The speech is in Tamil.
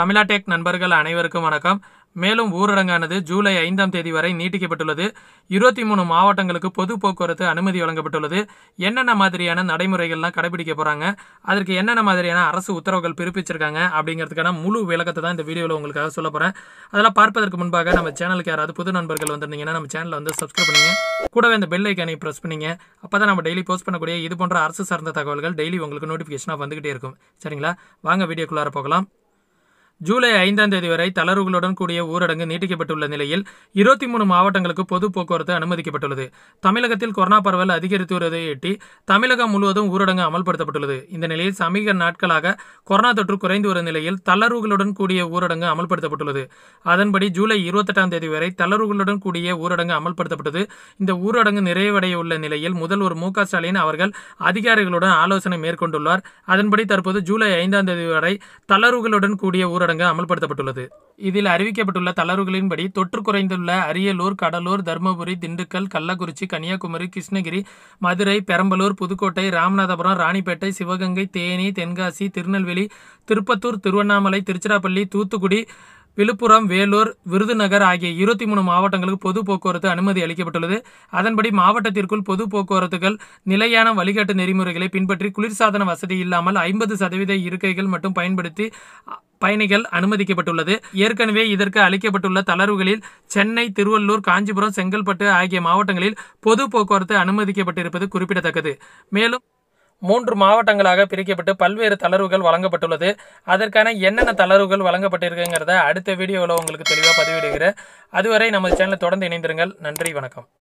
தமிழா டெக் நண்பர்கள் அனைவருக்கும் வணக்கம் மேலும் ஊரடங்கானது ஜூலை ஐந்தாம் தேதி வரை நீட்டிக்கப்பட்டுள்ளது இருபத்தி மூணு மாவட்டங்களுக்கு பொது போக்குவரத்து அனுமதி வழங்கப்பட்டுள்ளது என்னென்ன மாதிரியான நடைமுறைகள்லாம் கடைபிடிக்க போகிறாங்க அதற்கு என்னென்ன மாதிரியான அரசு உத்தரவுகள் பிறப்பிச்சிருக்காங்க அப்படிங்கிறதுக்கான முழு விளக்கத்தை தான் இந்த வீடியோவில் உங்களுக்காக சொல்ல போகிறேன் அதெல்லாம் பார்ப்பதற்கு முன்பாக நம்ம சேனலுக்கு யாராவது புது நண்பர்கள் வந்திருந்தீங்கன்னா நம்ம சேனலில் வந்து சப்ஸ்கிரைப் பண்ணுங்க கூடவே இந்த பெல் ஐக்கானை ப்ரெஸ் பண்ணிங்க அப்போ தான் நம்ம டெய்லி போஸ்ட் பண்ணக்கூடிய இது போன்ற அரசு சார்ந்த தகவல்கள் டெய்லி உங்களுக்கு நோட்டிஃபிகேஷனாக வந்துகிட்டே இருக்கும் சரிங்களா வாங்க வீடியோக்குள்ளார போகலாம் ஜூலை ஐந்தாம் தேதி வரை தளர்வுகளுடன் கூடிய ஊரடங்கு நீட்டிக்கப்பட்டுள்ள நிலையில் இருபத்தி மூணு மாவட்டங்களுக்கு பொது போக்குவரத்து அனுமதிக்கப்பட்டுள்ளது தமிழகத்தில் கொரோனா பரவல் அதிகரித்து வருவதையொட்டி தமிழகம் முழுவதும் ஊரடங்கு அமல்படுத்தப்பட்டுள்ளது இந்த நிலையில் சமீப நாட்களாக கொரோனா தொற்று குறைந்து வரும் நிலையில் தளர்வுகளுடன் கூடிய ஊரடங்கு அமல்படுத்தப்பட்டுள்ளது அதன்படி ஜூலை இருபத்தெட்டாம் தேதி வரை தளர்வுகளுடன் கூடிய ஊரடங்கு அமல்படுத்தப்பட்டது இந்த ஊரடங்கு நிறைவடைய உள்ள நிலையில் முதல்வர் மு ஸ்டாலின் அவர்கள் அதிகாரிகளுடன் ஆலோசனை மேற்கொண்டுள்ளார் அதன்படி தற்போது ஜூலை ஐந்தாம் தேதி வரை தளர்வுகளுடன் கூடிய ஊரடங்கு ஊரடங்கு அமல்படுத்தப்பட்டுள்ளது இதில் அறிவிக்கப்பட்டுள்ள தளர்வுகளின்படி தொற்று குறைந்துள்ள அரியலூர் கடலூர் தருமபுரி திண்டுக்கல் கள்ளக்குறிச்சி கன்னியாகுமரி கிருஷ்ணகிரி மதுரை பெரம்பலூர் புதுக்கோட்டை ராமநாதபுரம் ராணிப்பேட்டை சிவகங்கை தேனி தென்காசி திருநெல்வேலி திருப்பத்தூர் திருவண்ணாமலை திருச்சிராப்பள்ளி தூத்துக்குடி விழுப்புரம் வேலூர் விருதுநகர் ஆகிய இருபத்தி மூணு மாவட்டங்களுக்கு பொது போக்குவரத்து அனுமதி அளிக்கப்பட்டுள்ளது அதன்படி மாவட்டத்திற்குள் பொது போக்குவரத்துகள் நிலையான வழிகாட்டு நெறிமுறைகளை பின்பற்றி குளிர்சாதன வசதி இல்லாமல் ஐம்பது சதவீத இருக்கைகள் மட்டும் பயன்படுத்தி பயணிகள் அனுமதிக்கப்பட்டுள்ளது ஏற்கனவே இதற்கு அளிக்கப்பட்டுள்ள தளர்வுகளில் சென்னை திருவள்ளூர் காஞ்சிபுரம் செங்கல்பட்டு ஆகிய மாவட்டங்களில் பொது போக்குவரத்து அனுமதிக்கப்பட்டிருப்பது குறிப்பிடத்தக்கது மேலும் மூன்று மாவட்டங்களாக பிரிக்கப்பட்டு பல்வேறு தளர்வுகள் வழங்கப்பட்டுள்ளது அதற்கான என்னென்ன தளர்வுகள் வழங்கப்பட்டிருக்குங்கிறத அடுத்த வீடியோவில் உங்களுக்கு தெளிவாக பதிவிடுகிறேன் அதுவரை நமது சேனலை தொடர்ந்து இணைந்திருங்கள் நன்றி வணக்கம்